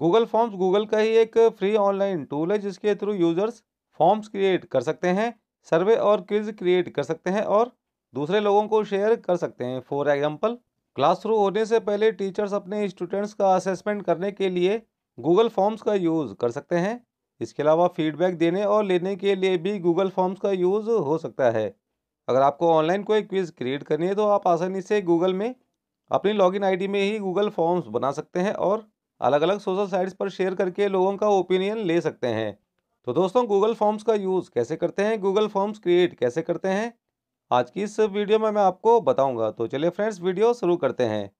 Google forms Google का ही एक free online tool है जिसके थ्रू यूजर्स फॉर्म्स क्रिएट कर सकते हैं सर्वे और क्विज क्रिएट कर सकते हैं और दूसरे लोगों को शेयर कर सकते हैं फॉर एग्जाम्पल क्लास शुरू होने से पहले टीचर्स अपने स्टूडेंट्स का असेसमेंट करने के लिए गूगल फॉर्म्स का यूज़ कर सकते हैं इसके अलावा फीडबैक देने और लेने के लिए भी गूगल फॉर्म्स का यूज़ हो सकता है अगर आपको ऑनलाइन कोई क्विज़ क्रिएट करनी है तो आप आसानी से गूगल में अपनी लॉगिन आईडी में ही गूगल फॉर्म्स बना सकते हैं और अलग अलग सोशल साइट्स पर शेयर करके लोगों का ओपिनियन ले सकते हैं तो दोस्तों गूगल फॉर्म्स का यूज़ कैसे करते हैं गूगल फॉर्म्स क्रिएट कैसे करते हैं आज की इस वीडियो में मैं आपको बताऊंगा तो चलिए फ्रेंड्स वीडियो शुरू करते हैं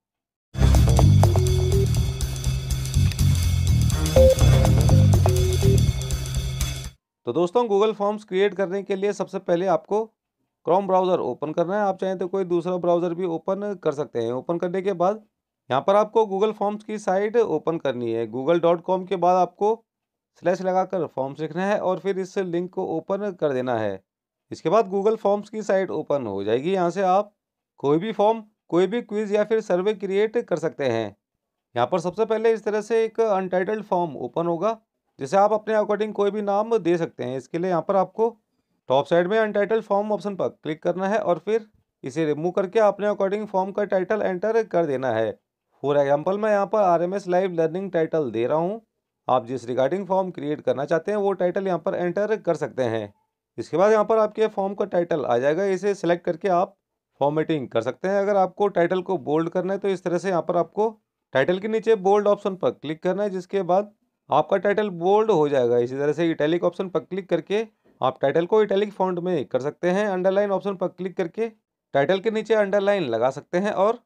तो दोस्तों गूगल फॉर्म्स क्रिएट करने के लिए सबसे पहले आपको क्रोम ब्राउज़र ओपन करना है आप चाहें तो कोई दूसरा ब्राउज़र भी ओपन कर सकते हैं ओपन करने के बाद यहाँ पर आपको गूगल फॉर्म्स की साइट ओपन करनी है गूगल डॉट कॉम के बाद आपको स्लैश लगाकर फॉर्म्स लिखना है और फिर इस लिंक को ओपन कर देना है इसके बाद गूगल फॉर्म्स की साइट ओपन हो जाएगी यहाँ से आप कोई भी फॉर्म कोई भी क्विज या फिर सर्वे क्रिएट कर सकते हैं यहाँ पर सबसे पहले इस तरह से एक अनटाइटल्ड फॉर्म ओपन होगा जिसे आप अपने अकॉर्डिंग कोई भी नाम दे सकते हैं इसके लिए यहाँ पर आपको टॉप साइड में अनटाइटल फॉर्म ऑप्शन पर क्लिक करना है और फिर इसे रिमूव करके अपने अकॉर्डिंग फॉर्म का टाइटल एंटर कर देना है फॉर एग्जाम्पल मैं यहाँ पर R M S live learning title दे रहा हूँ आप जिस रिगार्डिंग फॉर्म क्रिएट करना चाहते हैं वो टाइटल यहाँ पर एंटर कर सकते हैं इसके बाद यहाँ पर आपके फॉर्म का टाइटल आ जाएगा इसे सिलेक्ट करके आप फॉर्मेटिंग कर सकते हैं अगर आपको टाइटल को बोल्ड करना है तो इस तरह से यहाँ पर आपको टाइटल के नीचे बोल्ड ऑप्शन पर क्लिक करना है जिसके बाद आपका टाइटल बोल्ड हो जाएगा इसी तरह से इटैलिक ऑप्शन पर क्लिक करके आप टाइटल को इटैलिक फॉन्ट में कर सकते हैं अंडरलाइन ऑप्शन पर क्लिक करके टाइटल के नीचे अंडरलाइन लगा सकते हैं और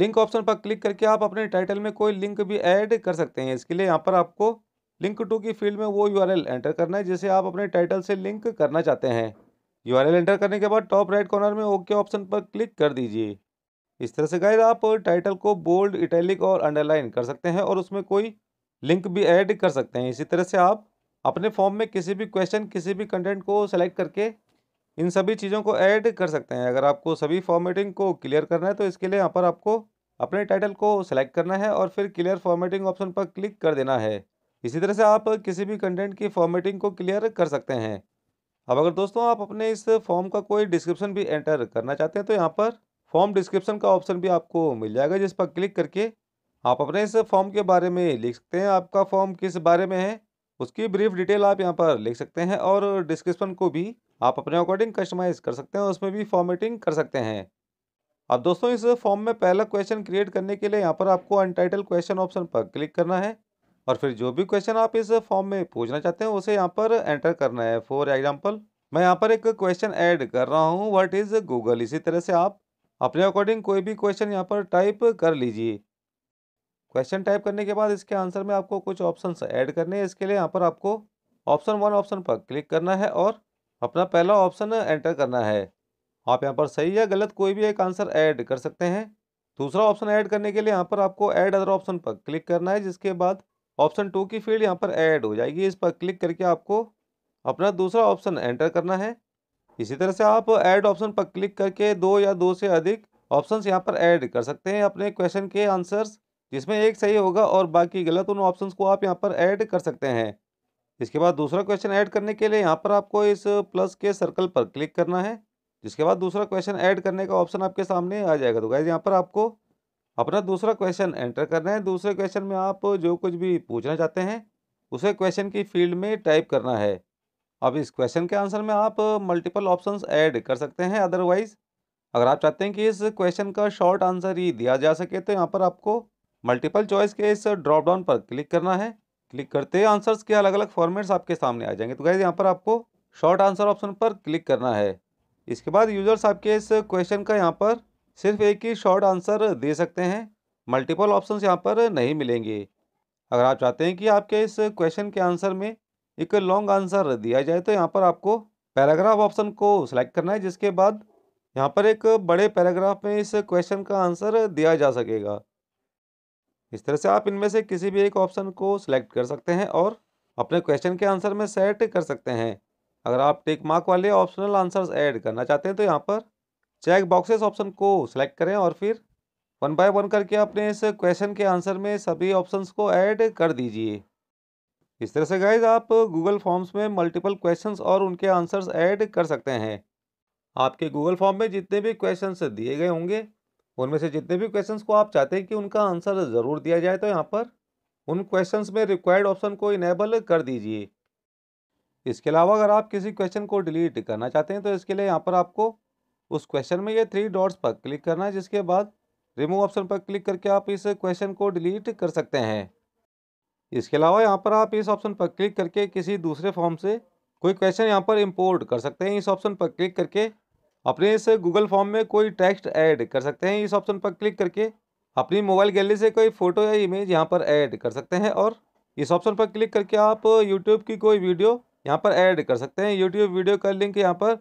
लिंक ऑप्शन पर क्लिक करके आप अपने टाइटल में कोई लिंक भी ऐड कर सकते हैं इसके लिए यहाँ पर आपको लिंक टू की फील्ड में वो यू एंटर करना है जिसे आप अपने टाइटल से लिंक करना चाहते हैं यू एंटर करने के बाद टॉप राइट कॉर्नर में ओके ऑप्शन पर क्लिक कर दीजिए इस तरह से गाइज आप टाइटल को बोल्ड इटैलिक और अंडरलाइन कर सकते हैं और उसमें कोई लिंक भी ऐड कर सकते हैं इसी तरह से आप अपने फॉर्म में किसी भी क्वेश्चन किसी भी कंटेंट को सेलेक्ट करके इन सभी चीज़ों को ऐड कर सकते हैं अगर आपको सभी फॉर्मेटिंग को क्लियर करना है तो इसके लिए यहाँ पर आपको अपने टाइटल को सिलेक्ट करना है और फिर क्लियर फॉर्मेटिंग ऑप्शन पर क्लिक कर देना है इसी तरह से आप किसी भी कंटेंट की फॉर्मेटिंग को क्लियर कर सकते हैं अब अगर दोस्तों आप अपने इस फॉर्म का कोई डिस्क्रिप्शन भी एंटर करना चाहते हैं तो यहाँ पर फॉर्म डिस्क्रिप्शन का ऑप्शन भी आपको मिल जाएगा जिस पर क्लिक करके आप अपने इस फॉर्म के बारे में लिख सकते हैं आपका फॉर्म किस बारे में है उसकी ब्रीफ डिटेल आप यहाँ पर लिख सकते हैं और डिस्क्रिप्शन को भी आप अपने अकॉर्डिंग कस्टमाइज़ कर सकते हैं उसमें भी फॉर्मेटिंग कर सकते हैं अब दोस्तों इस फॉर्म में पहला क्वेश्चन क्रिएट करने के लिए यहाँ पर आपको अनटाइटल क्वेश्चन ऑप्शन पर क्लिक करना है और फिर जो भी क्वेश्चन आप इस फॉर्म में पूछना चाहते हैं उसे यहाँ पर एंटर करना है फॉर एग्जाम्पल मैं यहाँ पर एक क्वेश्चन ऐड कर रहा हूँ व्हाट इज़ गूगल इसी तरह से आप अपने अकॉर्डिंग कोई भी क्वेश्चन यहाँ पर टाइप कर लीजिए क्वेश्चन टाइप करने के बाद इसके आंसर में आपको कुछ ऑप्शन ऐड करने हैं इसके लिए यहाँ पर आपको ऑप्शन वन ऑप्शन पर क्लिक करना है और अपना पहला ऑप्शन एंटर करना है आप यहाँ पर सही या गलत कोई भी एक आंसर ऐड कर सकते हैं दूसरा ऑप्शन ऐड करने के लिए यहाँ पर आपको ऐड अदर ऑप्शन पर क्लिक करना है जिसके बाद ऑप्शन टू की फील्ड यहाँ पर ऐड हो जाएगी इस पर क्लिक करके आपको अपना दूसरा ऑप्शन एंटर करना है इसी तरह से आप ऐड ऑप्शन पर क्लिक करके दो या दो से अधिक ऑप्शन यहाँ पर ऐड कर सकते हैं अपने क्वेश्चन के आंसर्स जिसमें एक सही होगा और बाकी गलत उन ऑप्शन को आप यहाँ पर ऐड कर सकते हैं इसके बाद दूसरा क्वेश्चन ऐड करने के लिए यहाँ पर आपको इस प्लस के सर्कल पर क्लिक करना है जिसके बाद दूसरा क्वेश्चन ऐड करने का ऑप्शन आपके सामने आ जाएगा तो गाइज यहाँ पर आपको अपना दूसरा क्वेश्चन एंटर करना है दूसरे क्वेश्चन में आप जो कुछ भी पूछना चाहते हैं उसे क्वेश्चन की फील्ड में टाइप करना है अब इस क्वेश्चन के आंसर में आप मल्टीपल ऑप्शन ऐड कर सकते हैं अदरवाइज अगर आप चाहते हैं कि इस क्वेश्चन का शॉर्ट आंसर ही दिया जा सके तो यहाँ पर आपको मल्टीपल चॉइस के इस ड्रॉप डाउन पर क्लिक करना है क्लिक करते ही आंसर्स के अलग अलग फॉर्मेट्स आपके सामने आ जाएंगे तो गाइज यहाँ पर आपको शॉर्ट आंसर ऑप्शन पर क्लिक करना है इसके बाद यूजर्स आपके इस क्वेश्चन का यहाँ पर सिर्फ एक ही शॉर्ट आंसर दे सकते हैं मल्टीपल ऑप्शन यहाँ पर नहीं मिलेंगे अगर आप चाहते हैं कि आपके इस क्वेश्चन के आंसर में एक लॉन्ग आंसर दिया जाए तो यहाँ पर आपको पैराग्राफ ऑप्शन को सिलेक्ट करना है जिसके बाद यहाँ पर एक बड़े पैराग्राफ में इस क्वेश्चन का आंसर दिया जा सकेगा इस तरह से आप इनमें से किसी भी एक ऑप्शन को सिलेक्ट कर सकते हैं और अपने क्वेश्चन के आंसर में सेट कर सकते हैं अगर आप टेक मार्क वाले ऑप्शनल आंसर्स ऐड करना चाहते हैं तो यहाँ पर चेक बॉक्सेस ऑप्शन को सिलेक्ट करें और फिर वन बाय वन करके अपने इस क्वेश्चन के आंसर में सभी ऑप्शंस को ऐड कर दीजिए इस तरह से गाइज आप गूगल फॉर्म्स में मल्टीपल क्वेश्चंस और उनके आंसर्स ऐड कर सकते हैं आपके गूगल फॉर्म में जितने भी क्वेश्चन दिए गए होंगे उनमें से जितने भी क्वेश्चन को आप चाहते हैं कि उनका आंसर ज़रूर दिया जाए तो यहाँ पर उन क्वेश्चन में रिक्वायर्ड ऑप्शन को इनेबल कर दीजिए इसके अलावा अगर आप किसी क्वेश्चन को डिलीट करना चाहते हैं तो इसके लिए यहाँ पर आपको उस क्वेश्चन में ये थ्री डॉट्स पर क्लिक करना है जिसके बाद रिमूव ऑप्शन पर क्लिक करके आप इस क्वेश्चन को डिलीट कर सकते हैं इसके अलावा यहाँ पर आप इस ऑप्शन पर क्लिक करके किसी दूसरे फॉर्म से कोई क्वेश्चन यहाँ पर इम्पोर्ट कर सकते हैं इस ऑप्शन पर क्लिक करके अपने इस गूगल फॉर्म में कोई टेक्स्ट ऐड कर सकते हैं इस ऑप्शन पर क्लिक करके अपनी मोबाइल गैलरी से कोई फ़ोटो या इमेज यहाँ पर ऐड कर सकते हैं और इस ऑप्शन पर क्लिक करके आप यूट्यूब की कोई वीडियो यहाँ पर ऐड कर सकते हैं यूट्यूब वीडियो का लिंक यहाँ पर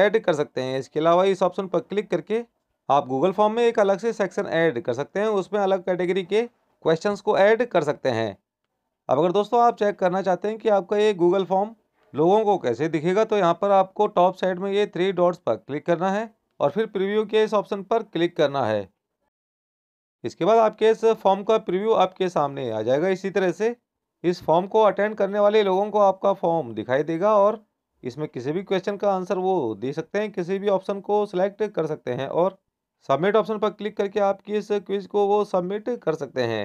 ऐड कर सकते हैं इसके अलावा इस ऑप्शन पर क्लिक करके आप गूगल फॉर्म में एक अलग से सेक्शन ऐड कर सकते हैं उसमें अलग कैटेगरी के क्वेश्चंस को ऐड कर सकते हैं अब अगर दोस्तों आप चेक करना चाहते हैं कि आपका ये गूगल फॉर्म लोगों को कैसे दिखेगा तो यहाँ पर आपको टॉप साइड में ये थ्री डॉट्स पर क्लिक करना है और फिर प्रिव्यू के इस ऑप्शन पर क्लिक करना है इसके बाद आपके इस फॉर्म का प्रिव्यू आपके सामने आ जाएगा इसी तरह से इस फॉर्म को अटेंड करने वाले लोगों को आपका फॉर्म दिखाई देगा और इसमें किसी भी क्वेश्चन का आंसर वो दे सकते हैं किसी भी ऑप्शन को सिलेक्ट कर सकते हैं और सबमिट ऑप्शन पर क्लिक करके आपकी इस क्विज को वो सबमिट कर सकते हैं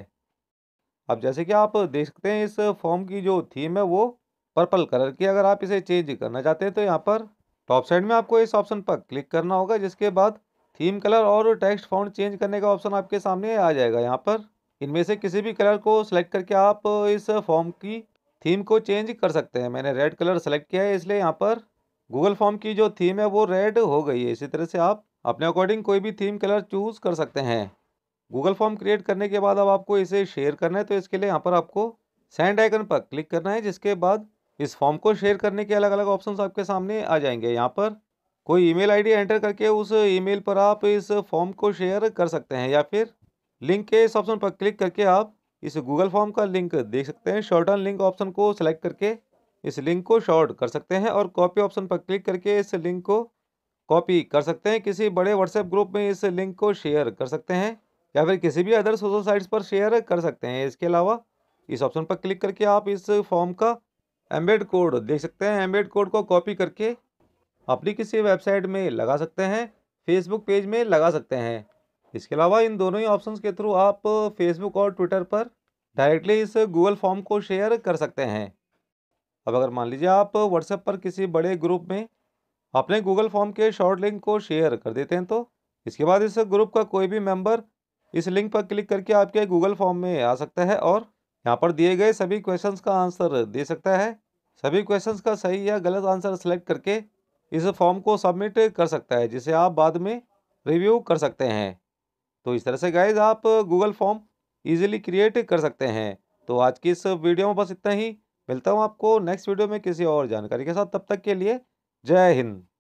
अब जैसे कि आप देख सकते हैं इस फॉर्म की जो थीम है वो पर्पल कलर की अगर आप इसे चेंज करना चाहते हैं तो यहाँ पर टॉप साइड में आपको इस ऑप्शन पर क्लिक करना होगा जिसके बाद थीम कलर और टेक्स्ट फॉन्ट चेंज करने का ऑप्शन आपके सामने आ जाएगा यहाँ पर इनमें से किसी भी कलर को सिलेक्ट करके आप इस फॉर्म की थीम को चेंज कर सकते हैं मैंने रेड कलर सेलेक्ट किया है इसलिए यहाँ पर गूगल फॉर्म की जो थीम है वो रेड हो गई है इसी तरह से आप अपने अकॉर्डिंग कोई भी थीम कलर चूज़ कर सकते हैं गूगल फॉर्म क्रिएट करने के बाद अब आपको इसे शेयर करना है तो इसके लिए यहाँ पर आपको सेंड आइकन पर क्लिक करना है जिसके बाद इस फॉर्म को शेयर करने के अलग अलग ऑप्शंस आपके सामने आ जाएंगे यहाँ पर कोई ईमेल आईडी एंटर करके उस ईमेल पर आप इस फॉर्म को शेयर कर सकते हैं या फिर लिंक के इस ऑप्शन पर क्लिक करके आप इस गूगल फॉर्म का लिंक देख सकते हैं शॉर्टन लिंक ऑप्शन को सिलेक्ट करके इस लिंक को शॉर्ट कर सकते हैं और कॉपी ऑप्शन पर क्लिक करके इस लिंक को कॉपी कर सकते हैं किसी बड़े व्हाट्सएप ग्रुप में इस लिंक को शेयर कर सकते हैं या फिर किसी भी अदर सोशल साइट्स पर शेयर कर सकते हैं इसके अलावा इस ऑप्शन पर क्लिक करके आप इस फॉर्म का एम्बेड कोड देख सकते हैं एम्बेड कोड को कॉपी करके अपनी किसी वेबसाइट में लगा सकते हैं फेसबुक पेज में लगा सकते हैं इसके अलावा इन दोनों ही ऑप्शंस के थ्रू आप फेसबुक और ट्विटर पर डायरेक्टली इस गूगल फॉर्म को शेयर कर सकते हैं अब अगर मान लीजिए आप व्हाट्सएप पर किसी बड़े ग्रुप में अपने गूगल फॉर्म के शॉर्ट लिंक को शेयर कर देते हैं तो इसके बाद इस ग्रुप का कोई भी मेम्बर इस लिंक पर क्लिक करके आपके गूगल फॉर्म में आ सकता है और यहाँ पर दिए गए सभी क्वेश्चंस का आंसर दे सकता है सभी क्वेश्चंस का सही या गलत आंसर सेलेक्ट करके इस फॉर्म को सबमिट कर सकता है जिसे आप बाद में रिव्यू कर सकते हैं तो इस तरह से गाइज आप गूगल फॉर्म ईजिली क्रिएट कर सकते हैं तो आज की इस वीडियो में बस इतना ही मिलता हूँ आपको नेक्स्ट वीडियो में किसी और जानकारी के साथ तब तक के लिए जय हिंद